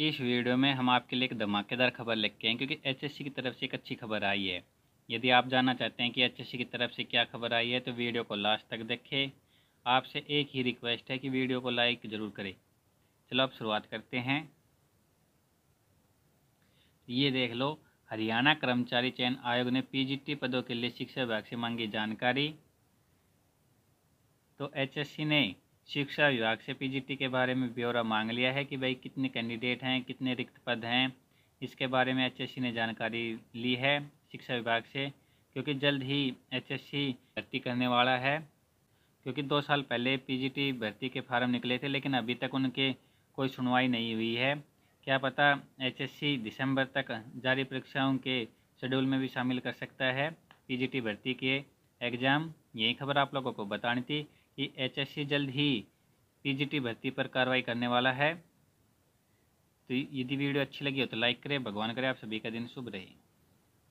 इस वीडियो में हम आपके लिए एक धमाकेदार खबर लेके हैं क्योंकि एचएससी की तरफ से एक अच्छी खबर आई है यदि आप जानना चाहते हैं कि एचएससी की तरफ से क्या खबर आई है तो वीडियो को लास्ट तक देखें आपसे एक ही रिक्वेस्ट है कि वीडियो को लाइक ज़रूर करें चलो अब शुरुआत करते हैं ये देख लो हरियाणा कर्मचारी चयन आयोग ने पी पदों के लिए शिक्षा विभाग से मांगी जानकारी तो एच ने शिक्षा विभाग से पीजीटी के बारे में ब्यौरा मांग लिया है कि भाई कितने कैंडिडेट हैं कितने रिक्त पद हैं इसके बारे में एचएससी ने जानकारी ली है शिक्षा विभाग से क्योंकि जल्द ही एचएससी भर्ती करने वाला है क्योंकि दो साल पहले पीजीटी भर्ती के फार्म निकले थे लेकिन अभी तक उनके कोई सुनवाई नहीं हुई है क्या पता एच दिसंबर तक जारी परीक्षाओं के शेड्यूल में भी शामिल कर सकता है पी भर्ती के एग्ज़ाम यही खबर आप लोगों को बतानी थी कि सी जल्द ही पीजीटी भर्ती पर कार्रवाई करने वाला है तो यदि वीडियो अच्छी लगी हो तो लाइक करें भगवान करें आप सभी का दिन शुभ रहे